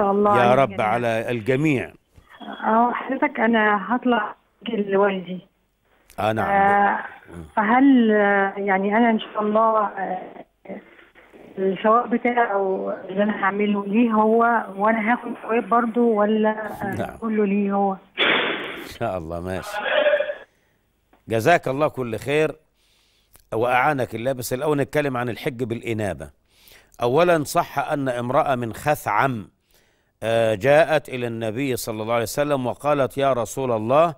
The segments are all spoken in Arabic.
شاء الله يا رب يعني. على الجميع اه حضرتك انا هطلع لوالدي اه نعم آه فهل يعني انا ان شاء الله آه، الثواب بتاعي او اللي انا هعمله ليه هو وانا هاخد ثواب برضه ولا آه، نعم. كله ليه هو ان شاء الله ماشي جزاك الله كل خير واعانك الله بس الاول نتكلم عن الحج بالانابه اولا صح ان امراه من خثعم آه، جاءت إلى النبي صلى الله عليه وسلم وقالت يا رسول الله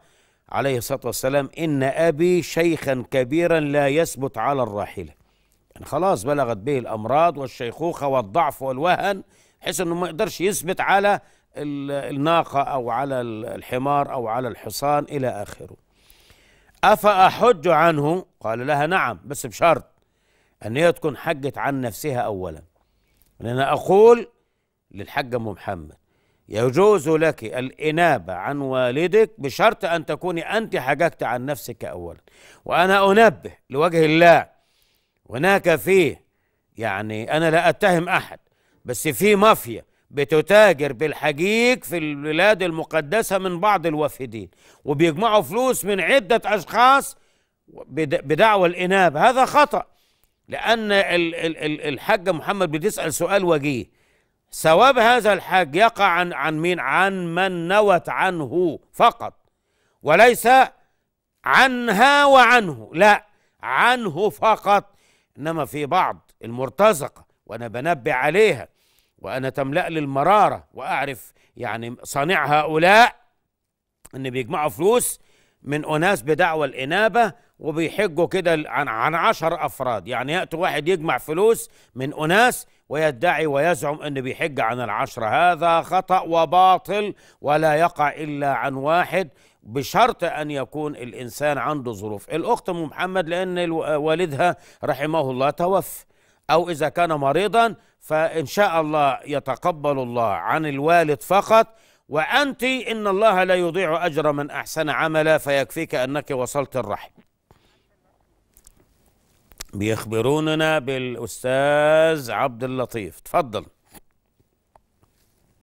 عليه الصلاة والسلام إن أبي شيخا كبيرا لا يثبت على الراحلة يعني خلاص بلغت به الأمراض والشيخوخة والضعف والوهن بحيث أنه ما يقدرش يثبت على الناقة أو على الحمار أو على الحصان إلى آخره أفأحج عنه قال لها نعم بس بشرط أن هي تكون حجت عن نفسها أولا لأن أقول للحجة أم محمد يجوز لك الإنابة عن والدك بشرط أن تكوني أنت حججت عن نفسك أولا وأنا أنبه لوجه الله هناك فيه يعني أنا لا أتهم أحد بس في مافيا بتتاجر بالحجيج في البلاد المقدسة من بعض الوافدين وبيجمعوا فلوس من عدة أشخاص بدعوى الإنابة هذا خطأ لأن الحاج محمد بتسأل سؤال وجيه ثواب هذا الحج يقع عن, عن مين عن من نوت عنه فقط وليس عنها وعنه لا عنه فقط انما في بعض المرتزقه وانا بنبه عليها وانا تملا لي المراره واعرف يعني صانع هؤلاء ان بيجمعوا فلوس من أناس بدعوى الإنابة وبيحجوا كده عن عشر أفراد يعني يأتي واحد يجمع فلوس من أناس ويدعي ويزعم أنه بيحج عن العشرة هذا خطأ وباطل ولا يقع إلا عن واحد بشرط أن يكون الإنسان عنده ظروف الأخت أم محمد لأن والدها رحمه الله توفى أو إذا كان مريضا فإن شاء الله يتقبل الله عن الوالد فقط وأنت إن الله لا يضيع أجر من أحسن عملا فيكفيك أنك وصلت الرحم بيخبروننا بالأستاذ عبد اللطيف تفضل